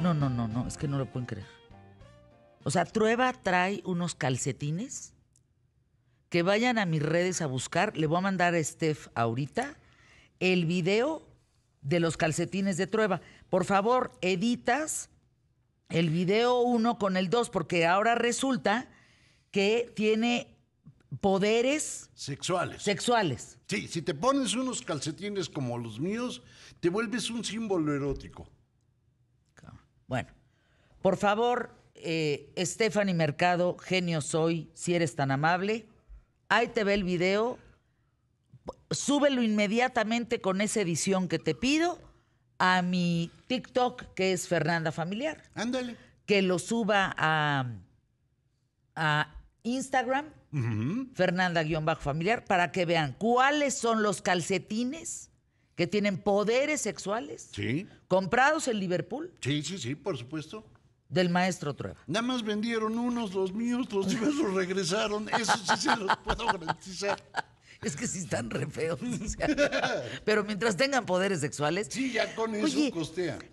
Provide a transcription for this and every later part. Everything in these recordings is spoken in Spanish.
No, no, no, no, es que no lo pueden creer. O sea, Trueba trae unos calcetines que vayan a mis redes a buscar. Le voy a mandar a Steph ahorita el video de los calcetines de Trueba. Por favor, editas el video 1 con el 2, porque ahora resulta que tiene poderes sexuales. Sexuales. Sí, si te pones unos calcetines como los míos, te vuelves un símbolo erótico. Bueno, por favor, eh, Mercado, genio soy, si eres tan amable, ahí te ve el video, súbelo inmediatamente con esa edición que te pido a mi TikTok, que es Fernanda Familiar. Ándale. Que lo suba a, Instagram, Fernanda-familiar, para que vean cuáles son los calcetines que tienen poderes sexuales. Sí. Comprados en Liverpool. Sí, sí, sí, por supuesto. Del maestro Trueba. Nada más vendieron unos, los míos, los míos regresaron. Eso sí se los puedo garantizar. Es que sí están re feos. pero mientras tengan poderes sexuales. Sí, ya con eso oye,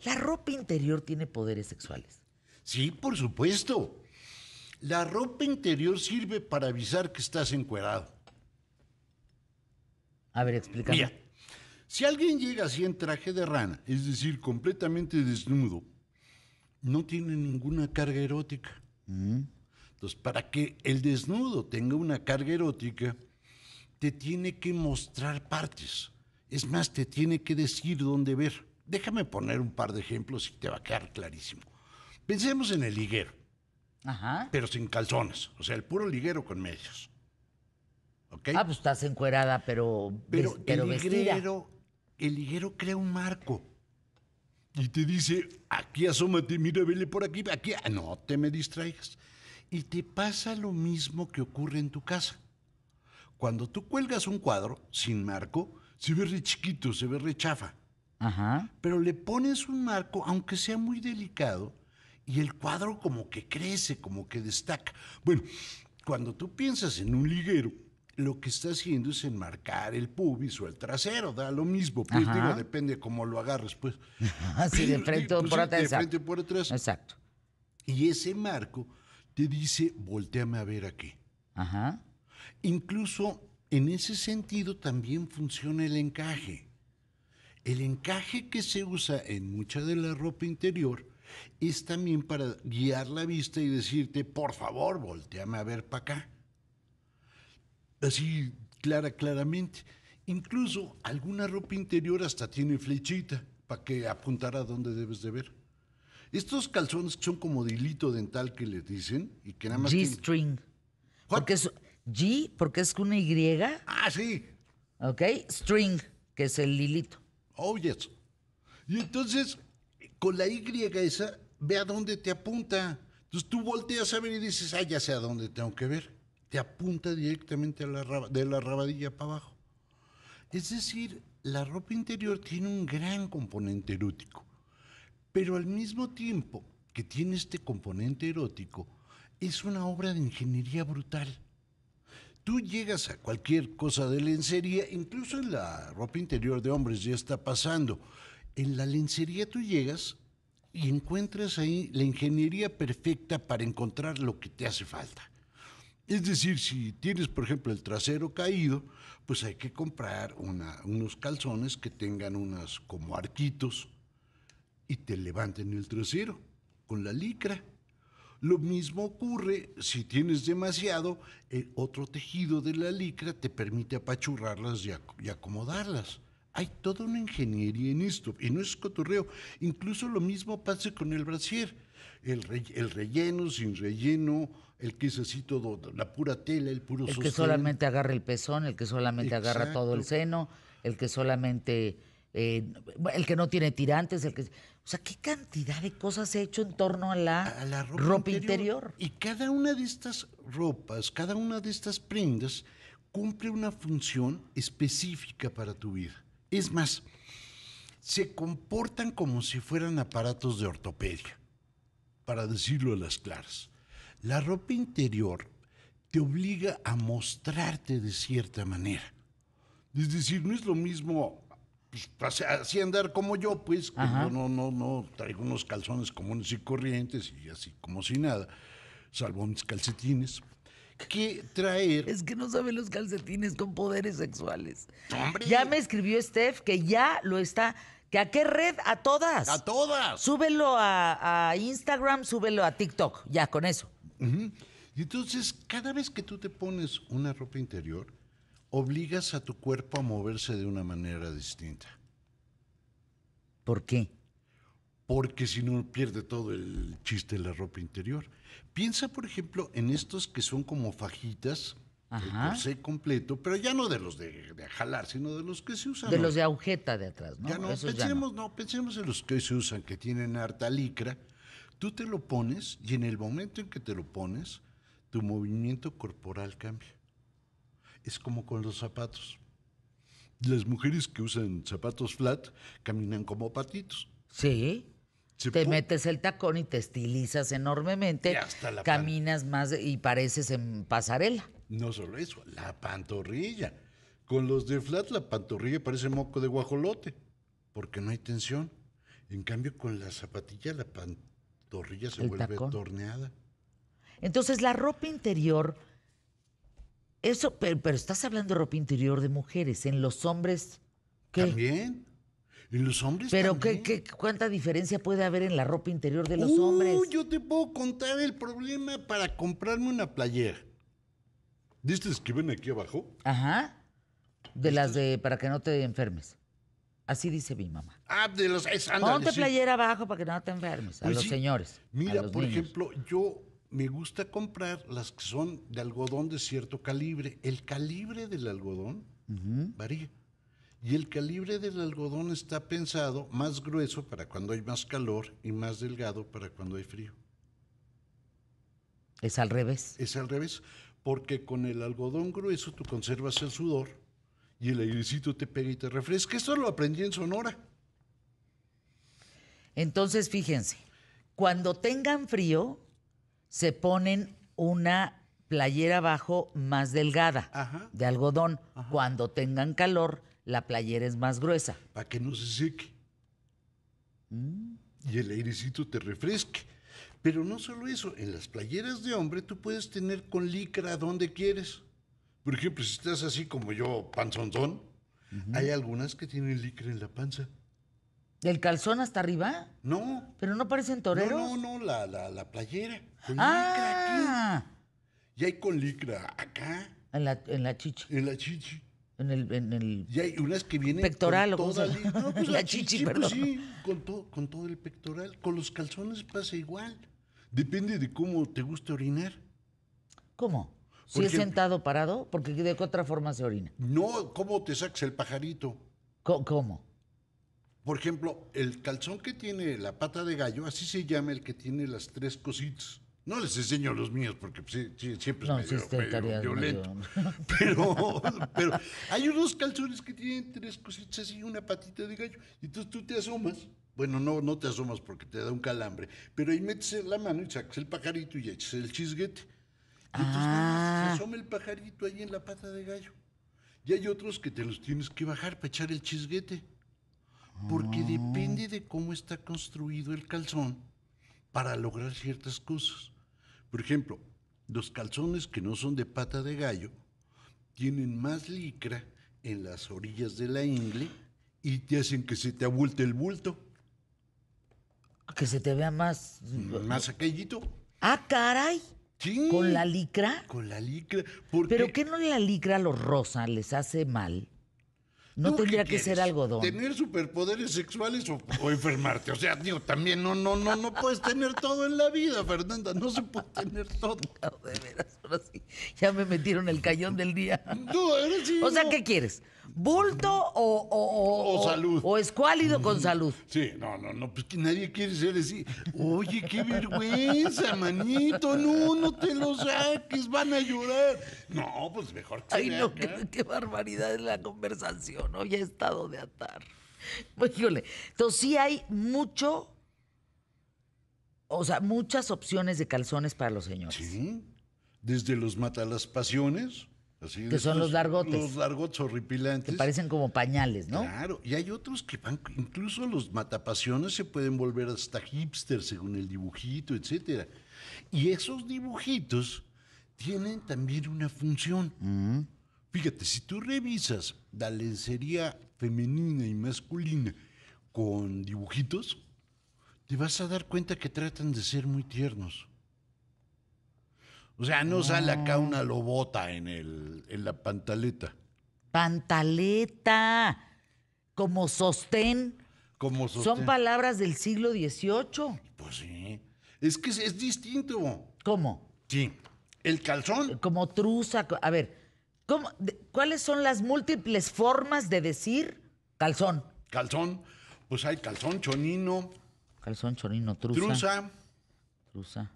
La ropa interior tiene poderes sexuales. Sí, por supuesto. La ropa interior sirve para avisar que estás encuerado. A ver, explícame. Mira, si alguien llega así en traje de rana, es decir, completamente desnudo, no tiene ninguna carga erótica. Mm. Entonces, para que el desnudo tenga una carga erótica, te tiene que mostrar partes. Es más, te tiene que decir dónde ver. Déjame poner un par de ejemplos y te va a quedar clarísimo. Pensemos en el liguero, pero sin calzones, o sea, el puro liguero con medios. Ah, pues estás encuerada, pero, pero, pero el liguero el liguero crea un marco y te dice, aquí asómate, mira, vele por aquí, aquí, ah, no te me distraigas. Y te pasa lo mismo que ocurre en tu casa. Cuando tú cuelgas un cuadro sin marco, se ve re chiquito, se ve rechafa. Pero le pones un marco, aunque sea muy delicado, y el cuadro como que crece, como que destaca. Bueno, cuando tú piensas en un liguero, lo que está haciendo es enmarcar el pubis o el trasero, da lo mismo, pues digo, depende cómo lo agarres, pues. Así de frente o pues, por atrás. De frente por atrás. Exacto. Y ese marco te dice, volteame a ver aquí. Ajá. Incluso en ese sentido también funciona el encaje. El encaje que se usa en mucha de la ropa interior es también para guiar la vista y decirte, por favor, volteame a ver para acá así clara, claramente. Incluso alguna ropa interior hasta tiene flechita para que apuntara a dónde debes de ver. Estos calzones son como de hilito dental que le dicen y que nada más... G-string. Porque es G, porque es una Y. Ah, sí. Ok, string, que es el hilito. Oh, yes. Y entonces, con la Y esa, ve a dónde te apunta. Entonces tú volteas a ver y dices, ah, ya sé a dónde tengo que ver te apunta directamente de la rabadilla para abajo. Es decir, la ropa interior tiene un gran componente erótico, pero al mismo tiempo que tiene este componente erótico, es una obra de ingeniería brutal. Tú llegas a cualquier cosa de lencería, incluso en la ropa interior de hombres ya está pasando. En la lencería tú llegas y encuentras ahí la ingeniería perfecta para encontrar lo que te hace falta. Es decir, si tienes, por ejemplo, el trasero caído, pues hay que comprar unos calzones que tengan unas como arquitos y te levanten el trasero con la licra. Lo mismo ocurre si tienes demasiado, el eh, otro tejido de la licra te permite apachurrarlas y, acomodarlas. Hay toda una ingeniería en esto, y no es cotorreo. Incluso lo mismo pasa con el brasier. el relleno, sin relleno, el que es así todo, la pura tela, el puro El que solamente agarra el pezón, el que solamente agarra todo el seno, el que solamente... Eh, el que no tiene tirantes, el que... O sea, qué cantidad de cosas se ha hecho en torno a la, ropa, interior. Y cada una de estas ropas, cada una de estas prendas cumple una función específica para tu vida. Es más, se comportan como si fueran aparatos de ortopedia, para decirlo a las claras. La ropa interior te obliga a mostrarte de cierta manera. Es decir, no es lo mismo pues, así andar como yo, pues, que yo no, no, traigo unos calzones comunes y corrientes y así como si nada, salvo mis calcetines. ¿Qué traer. Es que no saben los calcetines con poderes sexuales. Ya me escribió Steph que ya lo está. ¿A qué red? A todas. A todas. Súbelo a, a Instagram, súbelo a TikTok. Ya, con eso. Y entonces, cada vez que tú te pones una ropa interior, obligas a tu cuerpo a moverse de una manera distinta. ¿Por qué? Porque si no pierde todo el chiste de la ropa interior. Piensa, por ejemplo, en estos que son como fajitas, Ajá. el completo, pero ya no de los de, jalar, sino de los que se usan. De los de agujeta de atrás, ¿no? Ya pensemos, pensemos en los que se usan, que tienen harta licra, Tú te lo pones y en el momento en que te lo pones, tu movimiento corporal cambia. Es como con los zapatos. Las mujeres que usan zapatos flat caminan como patitos. Sí. te metes el tacón y te estilizas enormemente. la caminas más y pareces en pasarela. No solo eso, la pantorrilla. Con los de flat la pantorrilla parece moco de guajolote, porque no hay tensión. En cambio, con la zapatilla la pantorrilla torrilla se vuelve torneada. Entonces la ropa interior, eso, pero, estás hablando de ropa interior de mujeres, en los hombres... ¿qué? También. En los hombres. Pero también? ¿qué, cuánta diferencia puede haber en la ropa interior de los hombres. Yo te puedo contar el problema para comprarme una playera. ¿Viste que ven aquí abajo? Ajá. De las este de para que no te enfermes. Así dice mi mamá. Ah, Ponte playera abajo para que no te enfermes. a pues los señores. Mira, a los por ejemplo, yo me gusta comprar las que son de algodón de cierto calibre. El calibre del algodón varía. Y el calibre del algodón está pensado más grueso para cuando hay más calor y más delgado para cuando hay frío. Es al revés. Es al revés, porque con el algodón grueso tú conservas el sudor y el airecito te pega y te refresca. eso lo aprendí en Sonora. Entonces, fíjense, cuando tengan frío, se ponen una playera abajo más delgada, de algodón. Cuando tengan calor, la playera es más gruesa. Para que no se seque. Mm. Y el airecito te refresque. Pero no solo eso, en las playeras de hombre tú puedes tener con licra donde quieres. Por ejemplo, si estás así como yo, panzonzón, hay algunas que tienen licra en la panza. ¿Del calzón hasta arriba? No. ¿Pero no parecen toreros? No, no, la, la, la playera. Con ah. Y hay con licra acá. En la, en la chichi. En la chichi. En el, en y hay unas que vienen pectoral con pues la, chichi, pues perdón. sí, con, con todo el pectoral. Con los calzones pasa igual. Depende de cómo te guste orinar. ¿Cómo? ¿Si es sentado parado? Porque de otra forma se orina. No, ¿cómo te sacas el pajarito? ¿Cómo? Por ejemplo, el calzón que tiene la pata de gallo, así se llama el que tiene las tres cositas. No les enseño los míos porque pues, siempre es medio, violento. Pero, pero hay unos calzones que tienen tres cositas así, una patita de gallo. Y entonces tú te asomas. Bueno, no, no te asomas porque te da un calambre. Pero ahí metes la mano y sacas el pajarito y echas el chisguete se ah. asoma el pajarito ahí en la pata de gallo. Y hay otros que te los tienes que bajar para echar el chisguete. Porque ah. depende de cómo está construido el calzón para lograr ciertas cosas. Por ejemplo, los calzones que no son de pata de gallo tienen más licra en las orillas de la ingle y te hacen que se te abulte el bulto. Que se te vea más. Más aquellito. Ah, caray. ¿Con la licra? Con la licra. ¿Pero qué no la licra los rosa les hace mal? ¿No tendría que ser algodón? ¿Tener superpoderes sexuales o, enfermarte? O sea, digo, también no, no, no, no puedes tener todo en la vida, Fernanda. No se puede tener todo. de veras, ahora sí. Ya me metieron el callón del día. ahora O sea, ¿qué quieres? bulto o, o, o, o salud. O escuálido con mm. salud. Sí, no, no, no, pues que nadie quiere ser así. Oye, qué vergüenza, manito, no, no te lo saques, van a llorar. No, pues mejor que Ay, no, qué, barbaridad es la conversación, hoy he estado de atar. Pues, híjole, entonces sí hay mucho, o sea, muchas opciones de calzones para los señores. Sí, desde los mata las pasiones que son los largotes. Los largotes horripilantes. Que parecen como pañales, ¿no? Claro, y hay otros que van, incluso los matapasiones se pueden volver hasta hipster según el dibujito, etcétera. Y esos dibujitos tienen también una función. Mm. Fíjate, si tú revisas la lencería femenina y masculina con dibujitos, te vas a dar cuenta que tratan de ser muy tiernos. O sea, no sale acá ah. una lobota en, el, en la pantaleta. Pantaleta, como sostén. Como sostén. Son palabras del siglo XVIII. Pues sí. Es que es, distinto. ¿Cómo? Sí. El calzón. Como truza. A ver, ¿cómo, ¿cuáles son las múltiples formas de decir calzón? Calzón. Pues hay calzón chonino. Calzón chonino, truza. Truza. Truza.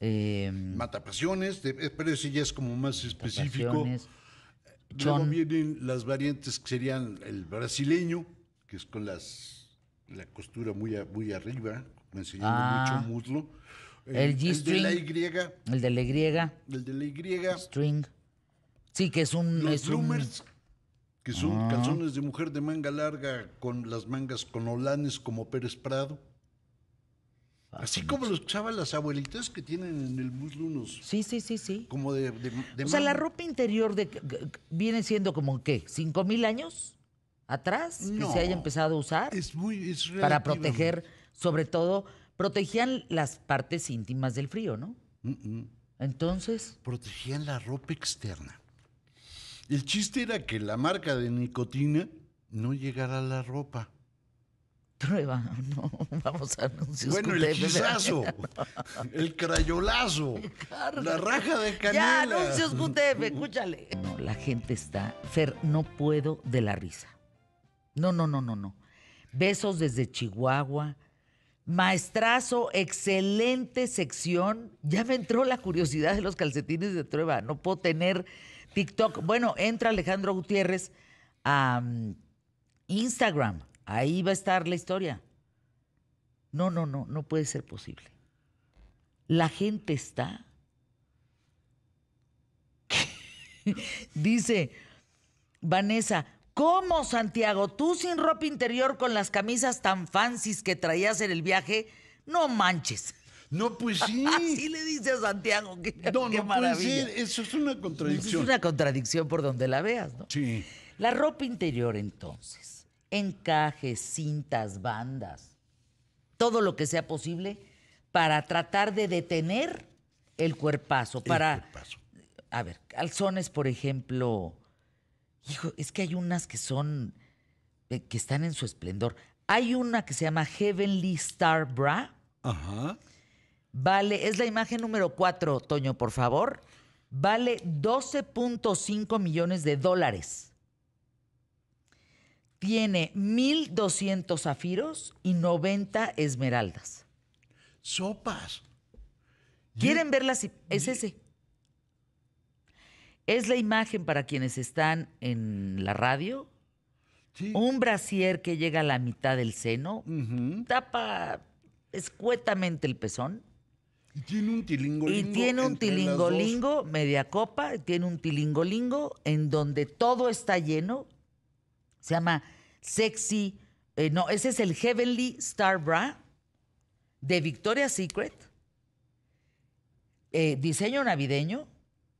Em, eh, Matapasiones, pero eso ya es como más específico. Luego vienen las variantes que serían el brasileño, que es con las la costura muy, muy arriba, enseñando ah. mucho muslo. El, eh, de la Y. El de la Y. El de la String. Sí, que es un. Los que son ah. canciones de mujer de manga larga con las mangas con olanes como Pérez Prado. Así como lo usaban las abuelitas que tienen en el muslo unos. Sí, sí, sí, sí. Como de. o sea, la ropa interior viene siendo como qué, cinco mil años atrás que se haya empezado a usar. Es muy, Para proteger, sobre todo, protegían las partes íntimas del frío, ¿no? Entonces. Protegían la ropa externa. El chiste era que la marca de nicotina no llegara a la ropa. Trueba, no, vamos a anuncios Bueno, el el crayolazo, la raja de canela. Ya, anuncios escúchale. la gente está, Fer, no puedo de la risa. No, no, no, no, no. Besos desde Chihuahua. Maestrazo, excelente sección. Ya me entró la curiosidad de los calcetines de Trueba. No puedo tener TikTok. Bueno, entra Alejandro Gutiérrez a mm, Instagram Ahí va a estar la historia. No, no, no, no puede ser posible. La gente está. Dice Vanessa, ¿cómo Santiago? Tú sin ropa interior con las camisas tan fancies que traías en el viaje, no manches. No, pues sí. Así le dice a Santiago. Que, no, no Puede Eso es una contradicción. Es una contradicción por donde la veas, ¿no? Sí. La ropa interior, entonces encajes, cintas, bandas, todo lo que sea posible para tratar de detener el cuerpazo, el para... Cuerpazo. A ver, calzones, por ejemplo, hijo, es que hay unas que son, eh, que están en su esplendor. Hay una que se llama Heavenly Star Bra. Ajá. Vale, es la imagen número 4, Toño, por favor. Vale 12.5 millones de dólares tiene 1.200 zafiros y 90 esmeraldas. Sopas. ¿Quieren verlas? Es ese. Es la imagen para quienes están en la radio. Un brasier que llega a la mitad del seno, tapa escuetamente el pezón. Y tiene un tilingolingo. Y tiene un tilingolingo, media copa, tiene un tilingolingo en donde todo está lleno. Se llama sexy. Eh, no, ese es el Heavenly Star Bra de Victoria's Secret. Eh, diseño navideño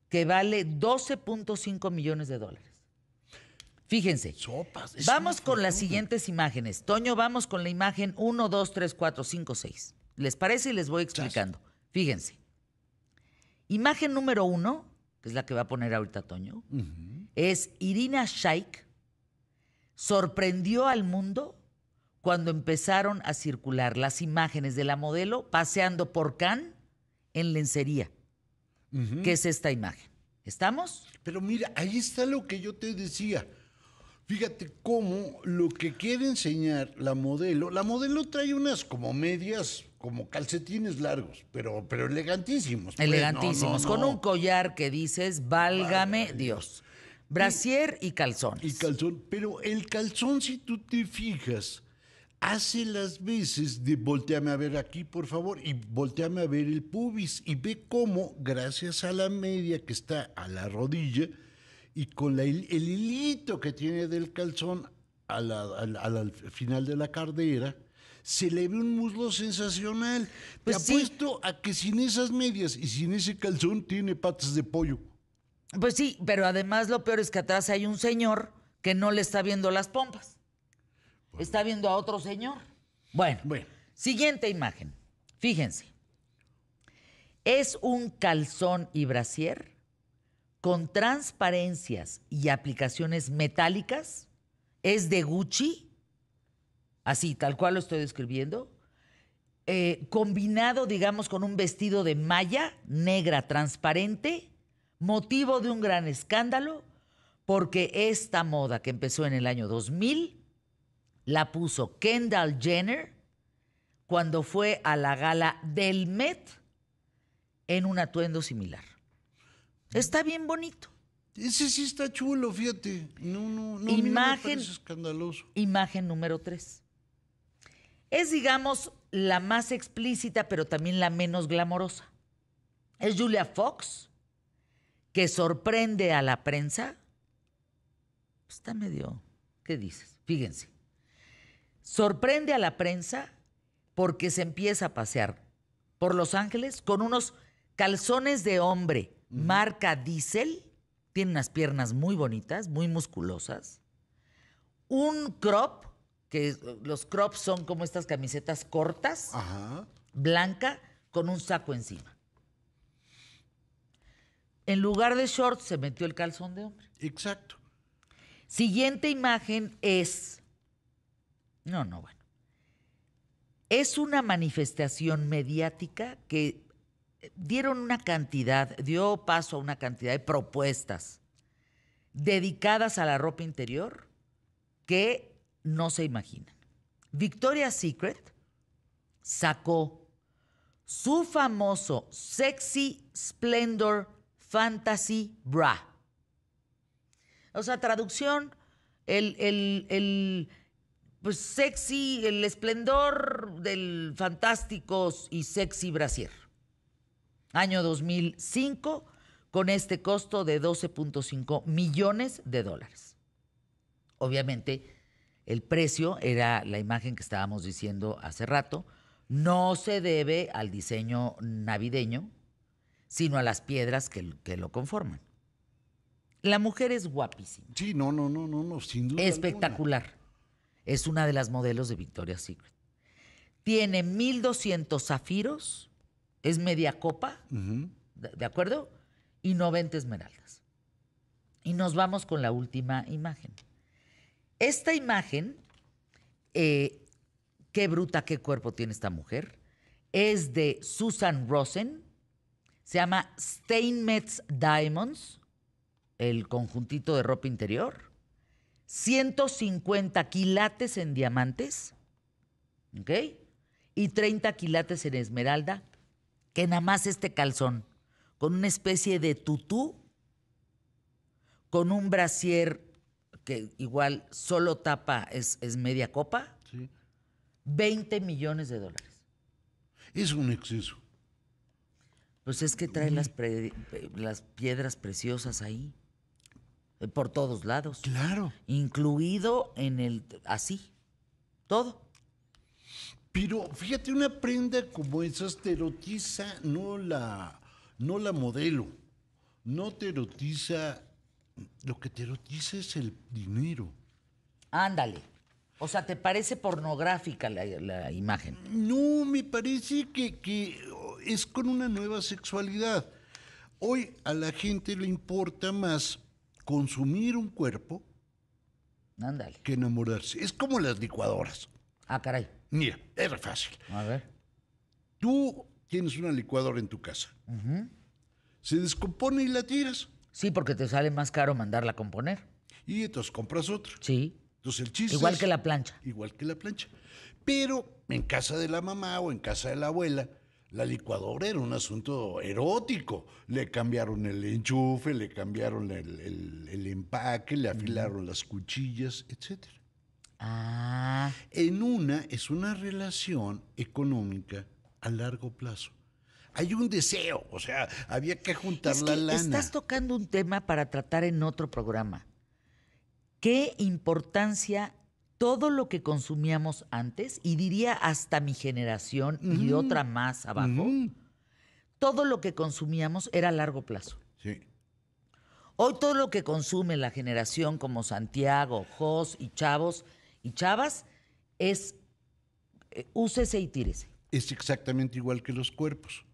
que vale 12.5 millones de dólares. Fíjense. vamos con las siguientes imágenes. Toño, vamos con la imagen 1, 2, 3, 4, 5, 6. ¿Les parece? Y les voy explicando. Fíjense. Imagen número uno, que es la que va a poner ahorita Toño, es Irina Shaikh sorprendió al mundo cuando empezaron a circular las imágenes de la modelo paseando por Cannes en lencería, que es esta imagen. ¿Estamos? Pero mira, ahí está lo que yo te decía. Fíjate cómo lo que quiere enseñar la modelo, la modelo trae unas como medias, como calcetines largos, pero, pero elegantísimos. Pues, elegantísimos, con un collar que dices, válgame Dios. Brasier y, calzón. calzones. Y calzón. Pero el calzón, si tú te fijas, hace las veces de volteame a ver aquí, por favor, y volteame a ver el pubis. Y ve cómo, gracias a la media que está a la rodilla y con el, hilito que tiene del calzón al final de la cartera, se le ve un muslo sensacional. Pues Te apuesto a que sin esas medias y sin ese calzón tiene patas de pollo. Pues sí, pero además lo peor es que atrás hay un señor que no le está viendo las pompas. Está viendo a otro señor. Bueno, bueno, siguiente imagen. Fíjense. Es un calzón y brasier con transparencias y aplicaciones metálicas. Es de Gucci. Así, tal cual lo estoy describiendo. Eh, combinado, digamos, con un vestido de malla negra transparente motivo de un gran escándalo, porque esta moda que empezó en el año 2000 la puso Kendall Jenner cuando fue a la gala del Met en un atuendo similar. Está bien bonito. Ese sí está chulo, fíjate. No, no, no, imagen, escandaloso. Imagen número tres. Es, digamos, la más explícita, pero también la menos glamorosa. Es Julia Fox que sorprende a la prensa, pues, está medio, ¿qué dices? Fíjense. Sorprende a la prensa porque se empieza a pasear por Los Ángeles con unos calzones de hombre, marca Diesel, tiene unas piernas muy bonitas, muy musculosas, un crop, que los crops son como estas camisetas cortas, blanca, con un saco encima en lugar de shorts se metió el calzón de hombre. Exacto. Siguiente imagen es... No, no, bueno. Es una manifestación mediática que eh, dieron una cantidad, dio paso a una cantidad de propuestas dedicadas a la ropa interior que no se imaginan. Victoria's Secret sacó su famoso Sexy Splendor Fantasy Bra. O sea, traducción, el, pues, sexy, el esplendor del fantástico y sexy brasier. Año 2005, con este costo de 12.5 millones de dólares. Obviamente, el precio era la imagen que estábamos diciendo hace rato, no se debe al diseño navideño, sino a las piedras que, lo conforman. La mujer es guapísima. Sí, no, no, no, no, sin duda. Espectacular. Es una de las modelos de Victoria's Secret. Tiene 1200 zafiros, es media copa, ¿de acuerdo? Y 90 esmeraldas. Y nos vamos con la última imagen. Esta imagen, eh, qué bruta, qué cuerpo tiene esta mujer, es de Susan Rosen, se llama Steinmetz Diamonds, el conjuntito de ropa interior. 150 quilates en diamantes, ¿ok? Y 30 quilates en esmeralda, que nada más este calzón, con una especie de tutú, con un brasier que igual solo tapa, es, media copa, 20 millones de dólares. Es un exceso. Pues es que trae las, eh, piedras preciosas ahí. Eh, por todos lados. Claro. Incluido en el. Así. Todo. Pero fíjate, una prenda como esa te erotiza, no la, no la modelo. No te erotiza. Lo que te erotiza es el dinero. Ándale. O sea, ¿te parece pornográfica la, imagen? No, me parece que es con una nueva sexualidad. Hoy a la gente le importa más consumir un cuerpo que enamorarse. Es como las licuadoras. Ah, caray. Mira, es fácil. A ver. Tú tienes una licuadora en tu casa. Se descompone y la tiras. Sí, porque te sale más caro mandarla a componer. Y entonces compras otro Sí. Entonces el chiste. Igual que la plancha. Igual que la plancha. Pero en casa de la mamá o en casa de la abuela, la licuadora era un asunto erótico. Le cambiaron el enchufe, le cambiaron el, empaque, le afilaron las cuchillas, etc. Ah. En una es una relación económica a largo plazo. Hay un deseo, o sea, había que juntar la Estás tocando un tema para tratar en otro programa. ¿Qué importancia todo lo que consumíamos antes, y diría hasta mi generación y otra más abajo, todo lo que consumíamos era a largo plazo. Sí. Hoy todo lo que consume la generación como Santiago, Jos y Chavos y Chavas es eh, úsese y tírese. Es exactamente igual que los cuerpos.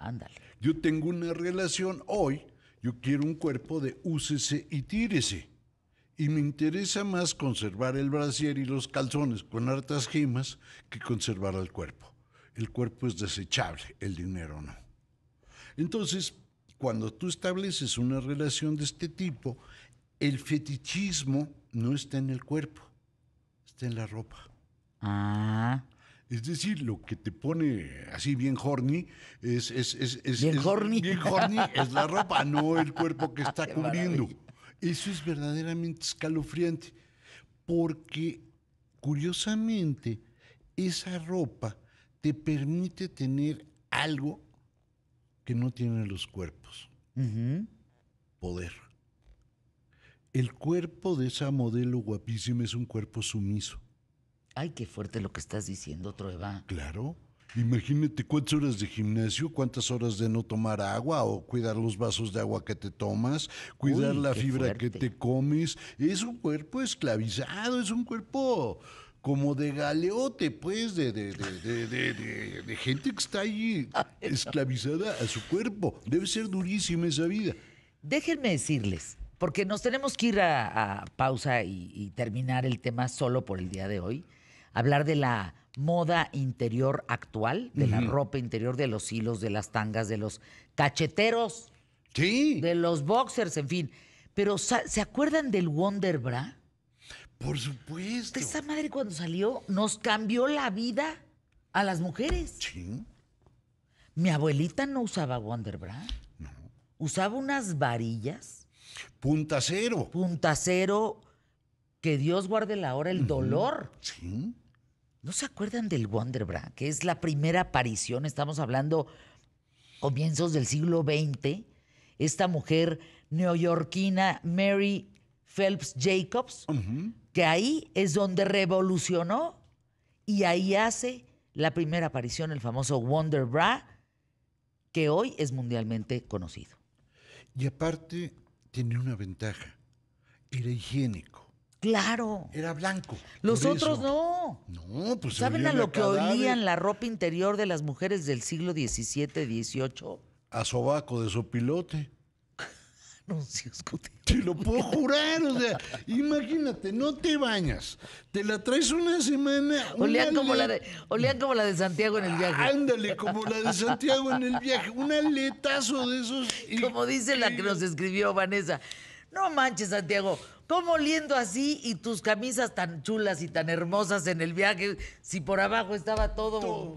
Ándale. Yo tengo una relación hoy, yo quiero un cuerpo de úsese y tírese y me interesa más conservar el brasier y los calzones con hartas gemas que conservar el cuerpo. El cuerpo es desechable, el dinero no. Entonces, cuando tú estableces una relación de este tipo, el fetichismo no está en el cuerpo, está en la ropa. Ah. Es decir, lo que te pone así bien horny es... es, es, es la ropa, no el cuerpo que está cubriendo. Eso es verdaderamente escalofriante, porque curiosamente esa ropa te permite tener algo que no tienen los cuerpos. Poder. El cuerpo de esa modelo guapísima es un cuerpo sumiso. Ay, qué fuerte lo que estás diciendo, Trueba. Claro. Imagínate cuántas horas de gimnasio, cuántas horas de no tomar agua o cuidar los vasos de agua que te tomas, cuidar la fibra que te comes. Es un cuerpo esclavizado, es un cuerpo como de galeote, pues, de, de, de, de gente que está ahí esclavizada a su cuerpo. Debe ser durísima esa vida. Déjenme decirles, porque nos tenemos que ir a, pausa y terminar el tema solo por el día de hoy, hablar de la moda interior actual, de la ropa interior, de los hilos, de las tangas, de los cacheteros, sí. de los boxers, en fin. Pero ¿se acuerdan del Wonder Bra? Por supuesto. Esa madre cuando salió nos cambió la vida a las mujeres. Sí. Mi abuelita no usaba Wonder Bra. No. Usaba unas varillas. Punta cero. Punta cero. Que Dios guarde la hora, el dolor. Sí ¿No se acuerdan del Wonder Bra Que es la primera aparición, estamos hablando comienzos del siglo XX. Esta mujer neoyorquina, Mary Phelps Jacobs, que ahí es donde revolucionó y ahí hace la primera aparición el famoso Wonder Bra, que hoy es mundialmente conocido. Y aparte, tiene una ventaja: era higiénico. Claro. Era blanco. Los otros no. No, pues. ¿Saben a lo que olían la ropa interior de las mujeres del siglo XVII, XVIII? A sobaco de sopilote. no, si Te lo puedo jurar, o sea, imagínate, no te bañas, te la traes una semana. Olían, como, la de, como la de Santiago en el viaje. Ándale, como la de Santiago en el viaje, un aletazo de esos. Como dice la que nos escribió Vanessa, no manches, Santiago. ¿Cómo oliendo así y tus camisas tan chulas y tan hermosas en el viaje si por abajo estaba todo... todo.